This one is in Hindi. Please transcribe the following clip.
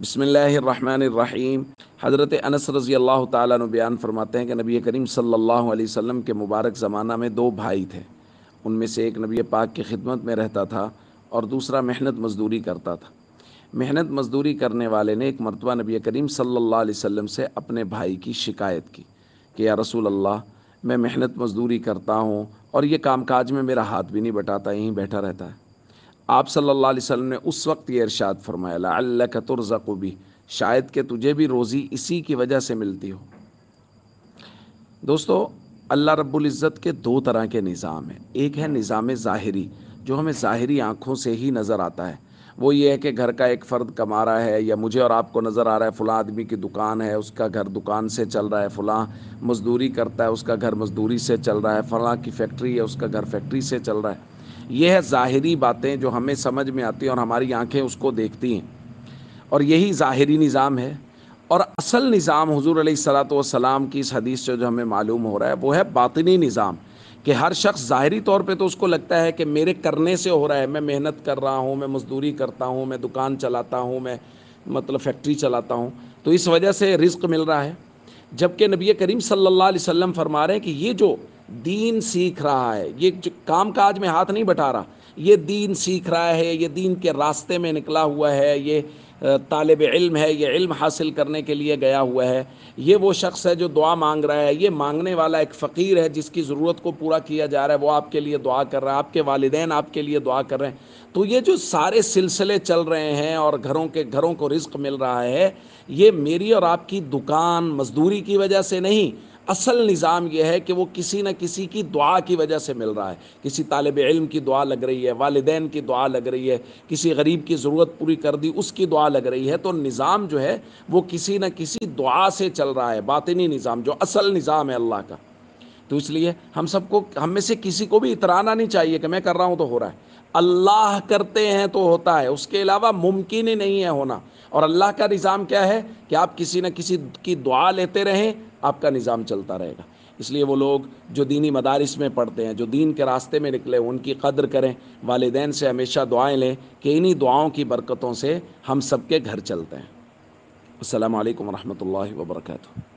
बसमीम हज़रत अनस रज़ी अल्लाह तयान फरमाते हैं कि नबी करीम सल्लल्लाहु अलैहि वसल्लम के मुबारक ज़माना में दो भाई थे उनमें से एक नबी पाक की खिदमत में रहता था और दूसरा मेहनत मज़दूरी करता था मेहनत मज़दूरी करने वाले ने एक मरतबा नबी करीम सल्ला वसम से अपने भाई की शिकायत की कि या रसूल अल्लाह मैं मेहनत मज़दूरी करता हूँ और ये काज में मेरा हाथ भी नहीं बटाता यहीं बैठा रहता है आप सल्लल्लाहु अलैहि वसल्लम ने उस वक्त ये इरशाद फरमाया अल्लाह का शायद के तुझे भी रोज़ी इसी की वजह से मिलती हो दोस्तों अल्लाह रब्बुल इज़्ज़त के दो तरह के निज़ाम हैं एक है निज़ाम ज़ाहरी जो हमें ज़ाहरी आँखों से ही नज़र आता है वो ये है कि घर का एक फ़र्द कमा रहा है या मुझे और आपको नज़र आ रहा है फ़लाँ आदमी की दुकान है उसका घर दुकान से चल रहा है फ़लाँ मज़दूरी करता है उसका घर मज़दूरी से चल रहा है फ़लाँ की फैक्ट्री है उसका घर फैक्ट्री से चल रहा है यह है ज़ाहरी बातें जो हमें समझ में आती हैं और हमारी आंखें उसको देखती हैं और यही ज़ाहरी निज़ाम है और असल निज़ाम हजूर सलाम की इस हदीस से जो हमें मालूम हो रहा है वो है बातनी निज़ाम कि हर शख्स ज़ाहरी तौर पे तो उसको लगता है कि मेरे करने से हो रहा है मैं मेहनत कर रहा हूँ मैं मजदूरी करता हूँ मैं दुकान चलाता हूँ मैं मतलब फैक्ट्री चलाता हूँ तो इस वजह से रिस्क मिल रहा है जबकि नबी करीम सल्लल्लाहु अलैहि वसल्लम फरमा रहे हैं कि ये जो दीन सीख रहा है ये काम काज में हाथ नहीं बटा रहा ये दीन सीख रहा है ये दीन के रास्ते में निकला हुआ है ये तालब इल्म है ये इल्म हासिल करने के लिए गया हुआ है ये वो शख्स है जो दुआ मांग रहा है ये मांगने वाला एक फ़कीर है जिसकी ज़रूरत को पूरा किया जा रहा है वो आपके लिए दुआ कर रहा है आपके वालदेन आपके लिए दुआ कर रहे हैं तो ये जो सारे सिलसिले चल रहे हैं और घरों के घरों को रिस्क मिल रहा है ये मेरी और आपकी दुकान मजदूरी की वजह से नहीं असल निज़ाम यह है कि वो किसी न किसी की दुआ की वजह से मिल रहा है किसी तालब इल्म की दुआ लग रही है वालदेन की दुआ लग रही है किसी गरीब की ज़रूरत पूरी कर दी उसकी दुआ लग रही है तो निज़ाम जो है वो किसी न किसी दुआ से चल रहा है बातनी निज़ाम जो असल निज़ाम है अल्लाह का तो इसलिए हम सबको हम में से किसी को भी इतराना नहीं चाहिए कि मैं कर रहा हूँ तो हो रहा है अल्लाह करते हैं तो होता है उसके अलावा मुमकिन ही नहीं है होना और अल्लाह का निज़ाम क्या है कि आप किसी न किसी की दुआ लेते रहें आपका निज़ाम चलता रहेगा इसलिए वो लोग जो दीनी मदारस में पढ़ते हैं जो दीन के रास्ते में निकले उनकी कदर करें वालदेन से हमेशा दुआएँ लें कि इन्हीं दुआओं की बरकतों से हम सबके घर चलते हैं असलकम वरहमल वर्का